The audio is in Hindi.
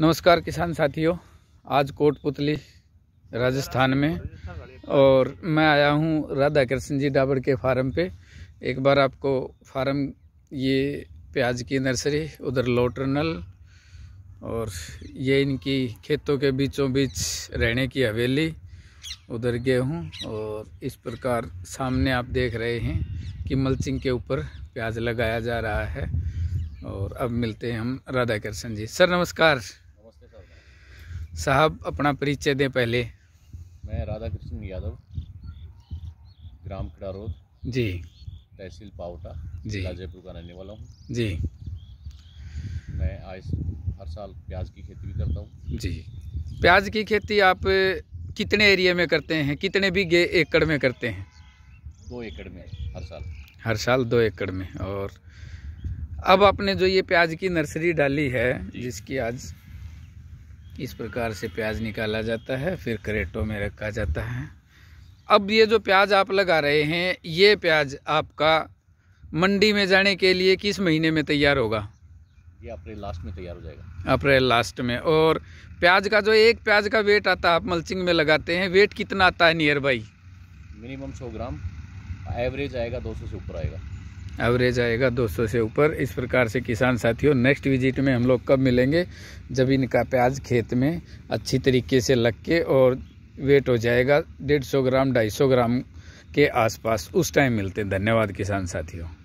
नमस्कार किसान साथियों आज कोटपुतली राजस्थान में और मैं आया हूँ राधा कृष्ण जी डाबर के फार्म पे एक बार आपको फार्म ये प्याज की नर्सरी उधर लोटरनल और ये इनकी खेतों के बीचों बीच रहने की हवेली उधर गेहूँ और इस प्रकार सामने आप देख रहे हैं कि मल्चिंग के ऊपर प्याज लगाया जा रहा है और अब मिलते हैं हम राधा कृष्ण जी सर नमस्कार साहब अपना परिचय दें पहले मैं राधा कृष्ण यादव ग्राम खड़ा रोड जी तहसील पावटा जी जयपुर का रहने वाला हूँ जी मैं आज हर साल प्याज की खेती भी करता हूँ जी प्याज की खेती आप कितने एरिया में करते हैं कितने भी एकड़ में करते हैं दो एकड़ में हर साल हर साल दो एकड़ में और अब आपने जो ये प्याज की नर्सरी डाली है जिसकी आज इस प्रकार से प्याज निकाला जाता है फिर करेटों में रखा जाता है अब ये जो प्याज आप लगा रहे हैं ये प्याज आपका मंडी में जाने के लिए किस महीने में तैयार होगा ये अप्रैल लास्ट में तैयार हो जाएगा अप्रैल लास्ट में और प्याज का जो एक प्याज का वेट आता है आप मल्चिंग में लगाते हैं वेट कितना आता है नियर बाई मिनिमम सौ ग्राम एवरेज आएगा दो सौ से ऊपर आएगा एवरेज आएगा 200 से ऊपर इस प्रकार से किसान साथियों नेक्स्ट विजिट में हम लोग कब मिलेंगे जब इनका प्याज खेत में अच्छी तरीके से लग के और वेट हो जाएगा सौ ग्राम सौ ग्राम के आसपास उस टाइम मिलते हैं धन्यवाद किसान साथियों